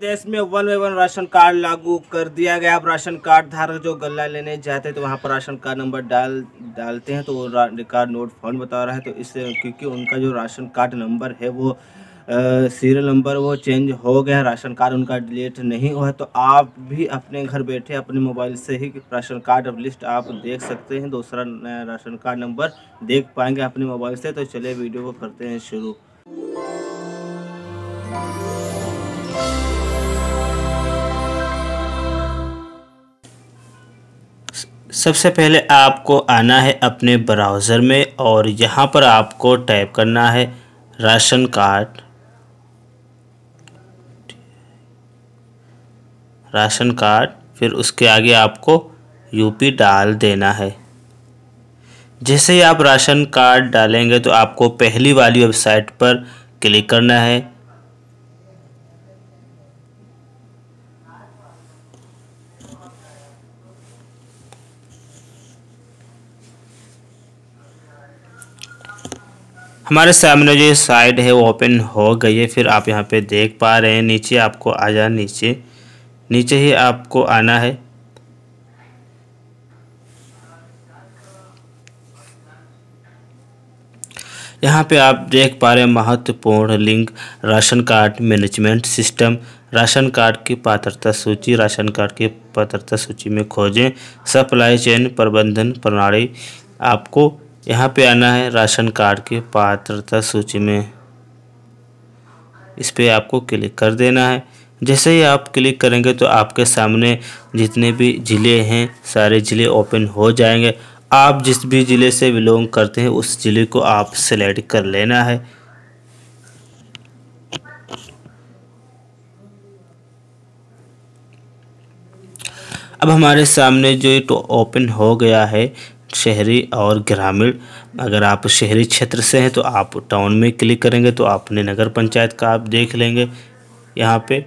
देश में one way one ration card लागू कर दिया गया अब राशन कार्ड धारक जो गला लेने जाते हैं तो वहाँ पर राशन कार्ड नंबर डाल डालते हैं तो कार्ड नोट फोन बता रहा है तो इससे क्योंकि उनका जो राशन कार्ड नंबर है वो सीरियल नंबर वो चेंज हो गया है राशन कार्ड उनका डिलीट नहीं हुआ तो आप भी अपने घर बैठे अपने मोबाइल से ही राशन कार्ड अब लिस्ट आप देख सकते हैं दूसरा राशन कार्ड नंबर देख पाएंगे अपने मोबाइल से तो चलिए वीडियो को करते हैं शुरू सबसे पहले आपको आना है अपने ब्राउज़र में और यहाँ पर आपको टाइप करना है राशन कार्ड राशन कार्ड फिर उसके आगे आपको यूपी डाल देना है जैसे ही आप राशन कार्ड डालेंगे तो आपको पहली वाली वेबसाइट पर क्लिक करना है हमारे सामने जो साइड है वो ओपन हो गई है फिर आप यहाँ पे देख पा रहे हैं नीचे आपको आ जा नीचे नीचे ही आपको आना है यहाँ पे आप देख पा रहे हैं महत्वपूर्ण link ration card management system ration card की पात्रता सूची राशन कार्ड की पात्रता सूची में खोजें सप्लाई चेन प्रबंधन प्रणाली आपको यहाँ पे आना है राशन कार्ड के पात्रता सूची में इस पर आपको क्लिक कर देना है जैसे ही आप क्लिक करेंगे तो आपके सामने जितने भी ज़िले हैं सारे ज़िले ओपन हो जाएंगे आप जिस भी ज़िले से बिलोंग करते हैं उस ज़िले को आप सेलेक्ट कर लेना है अब हमारे सामने जो ओपन हो गया है शहरी और ग्रामीण अगर आप शहरी क्षेत्र से हैं तो आप टाउन में क्लिक करेंगे तो आपने नगर पंचायत का आप देख लेंगे यहाँ पे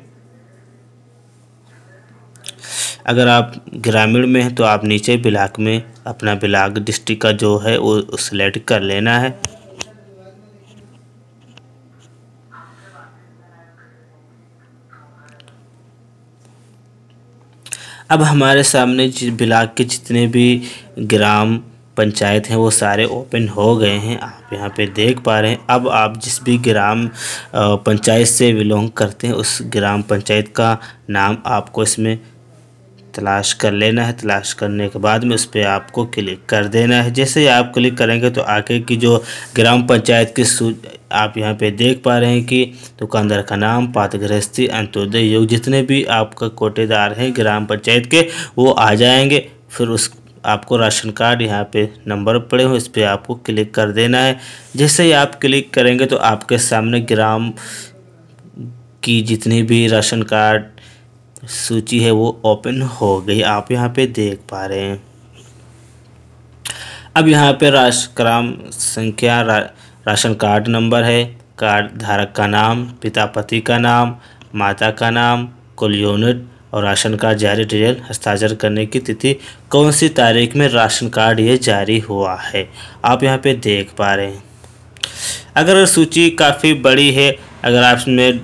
अगर आप ग्रामीण में हैं तो आप नीचे ब्लाक में अपना ब्लाक डिस्ट्रिक्ट का जो है वो सिलेक्ट कर लेना है अब हमारे सामने ब्लाक के जितने भी ग्राम पंचायत हैं वो सारे ओपन हो गए हैं आप यहाँ पे देख पा रहे हैं अब आप जिस भी ग्राम पंचायत से बिलोंग करते हैं उस ग्राम पंचायत का नाम आपको इसमें तलाश कर लेना है तलाश करने के बाद में उस पर आपको क्लिक कर देना है जैसे ही आप क्लिक करेंगे तो आगे की जो ग्राम पंचायत की आप यहाँ पे देख पा रहे हैं कि दुकानदार का नाम पातगृहस्थी अंत्योदय योग जितने भी आपका कोटेदार हैं ग्राम पंचायत के वो आ जाएंगे फिर उस आपको राशन कार्ड यहाँ पे नंबर पड़े हो इस पर आपको क्लिक कर देना है जैसे ही आप क्लिक करेंगे तो आपके सामने ग्राम की जितनी भी राशन कार्ड सूची है वो ओपन हो गई आप यहाँ पे देख पा रहे हैं अब यहाँ पे राष्ट्रक्रम संख्या रा, राशन कार्ड नंबर है कार्ड धारक का नाम पिता पति का नाम माता का नाम कुल यूनिट और राशन कार्ड जारी डिटेल हस्ताक्षर करने की तिथि कौन सी तारीख में राशन कार्ड ये जारी हुआ है आप यहाँ पे देख पा रहे हैं अगर सूची काफ़ी बड़ी है अगर आप में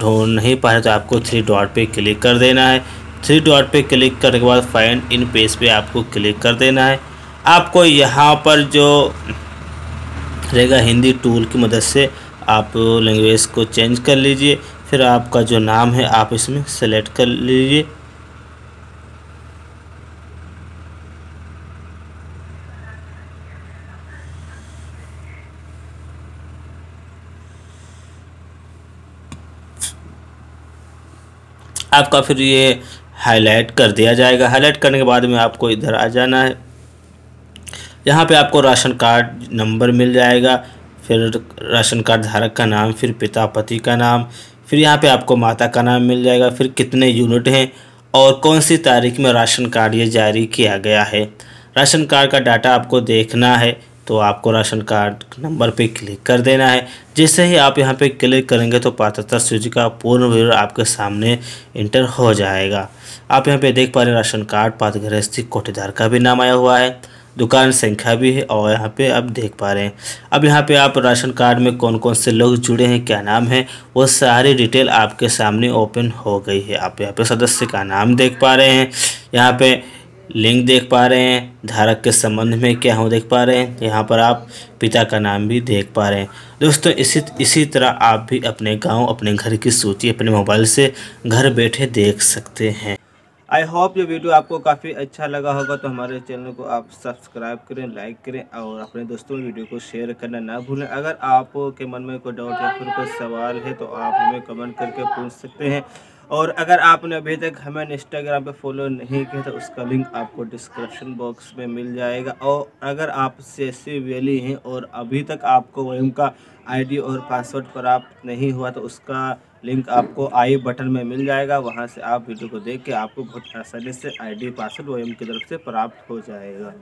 ढूंढ नहीं पा रहे तो आपको थ्री डॉट पे क्लिक कर देना है थ्री डॉट पे क्लिक करने के बाद फाइंड इन पेज पे आपको क्लिक कर देना है आपको यहाँ पर जो रहेगा हिंदी टूल की मदद से आप लैंग्वेज को चेंज कर लीजिए फिर आपका जो नाम है आप इसमें सेलेक्ट कर लीजिए आपका फिर ये हाईलाइट कर दिया जाएगा हाईलाइट करने के बाद में आपको इधर आ जाना है यहाँ पे आपको राशन कार्ड नंबर मिल जाएगा फिर राशन कार्ड धारक का नाम फिर पिता पति का नाम फिर यहाँ पे आपको माता का नाम मिल जाएगा फिर कितने यूनिट हैं और कौन सी तारीख में राशन कार्ड ये जारी किया गया है राशन कार्ड का डाटा आपको देखना है तो आपको राशन कार्ड नंबर पे क्लिक कर देना है जैसे ही आप यहाँ पे क्लिक करेंगे तो पात्रता सूची का पूर्ण विवरण आपके सामने इंटर हो जाएगा आप यहाँ पे देख पा रहे राशन कार्ड पात्र गृहस्थी कोटेदार का भी नाम आया हुआ है दुकान संख्या भी है और यहाँ पे आप देख पा रहे हैं अब यहाँ पे आप राशन कार्ड में कौन कौन से लोग जुड़े हैं क्या नाम है वो सारी डिटेल आपके सामने ओपन हो गई है आप यहाँ पे सदस्य का नाम देख पा रहे हैं यहाँ पे लिंग देख पा रहे हैं धारक के संबंध में क्या हो देख पा रहे हैं यहाँ पर आप पिता का नाम भी देख पा रहे हैं दोस्तों इसी इसी तरह आप भी अपने गांव अपने घर की सूची अपने मोबाइल से घर बैठे देख सकते हैं आई होप ये वीडियो आपको काफ़ी अच्छा लगा होगा तो हमारे चैनल को आप सब्सक्राइब करें लाइक करें और अपने दोस्तों में वीडियो को शेयर करना ना भूलें अगर आपके मन में कोई डाउट या फिर कोई सवाल है तो आप हमें कमेंट करके पूछ सकते हैं और अगर आपने अभी तक हमें इंस्टाग्राम पे फॉलो नहीं किया तो उसका लिंक आपको डिस्क्रिप्शन बॉक्स में मिल जाएगा और अगर आप सी वैली हैं और अभी तक आपको वहीं का आईडी और पासवर्ड प्राप्त नहीं हुआ तो उसका लिंक आपको आई बटन में मिल जाएगा वहाँ से आप वीडियो को देख के आपको बहुत आसानी से आईडी पासवर्ड वहीं की तरफ से प्राप्त हो जाएगा